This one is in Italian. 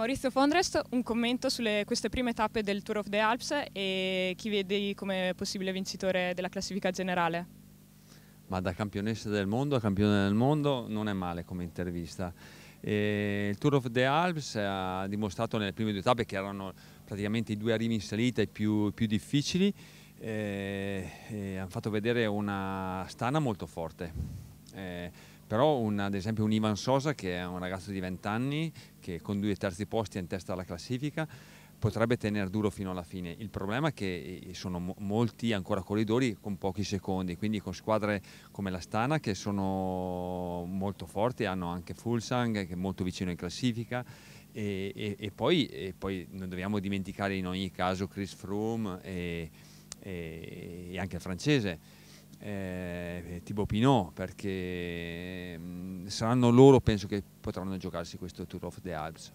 Maurizio Fondrest, un commento sulle queste prime tappe del Tour of the Alps e chi vedi come possibile vincitore della classifica generale? Ma da campionessa del mondo a campione del mondo non è male come intervista. E il Tour of the Alps ha dimostrato nelle prime due tappe che erano praticamente i due arrivi in salita i più, più difficili e, eh, e hanno fatto vedere una stana molto forte. Eh, però un, ad esempio un Ivan Sosa che è un ragazzo di 20 anni che con due terzi posti è in testa alla classifica potrebbe tenere duro fino alla fine. Il problema è che eh, sono molti ancora corridori con pochi secondi, quindi con squadre come la Stana che sono molto forti, hanno anche Fulsang che è molto vicino in classifica e, e, e, poi, e poi, non dobbiamo dimenticare in ogni caso Chris Froome e, anche il francese eh, eh Tibo Pinot perché mh, mm, saranno loro penso che potranno giocarsi questo Tour of the Alps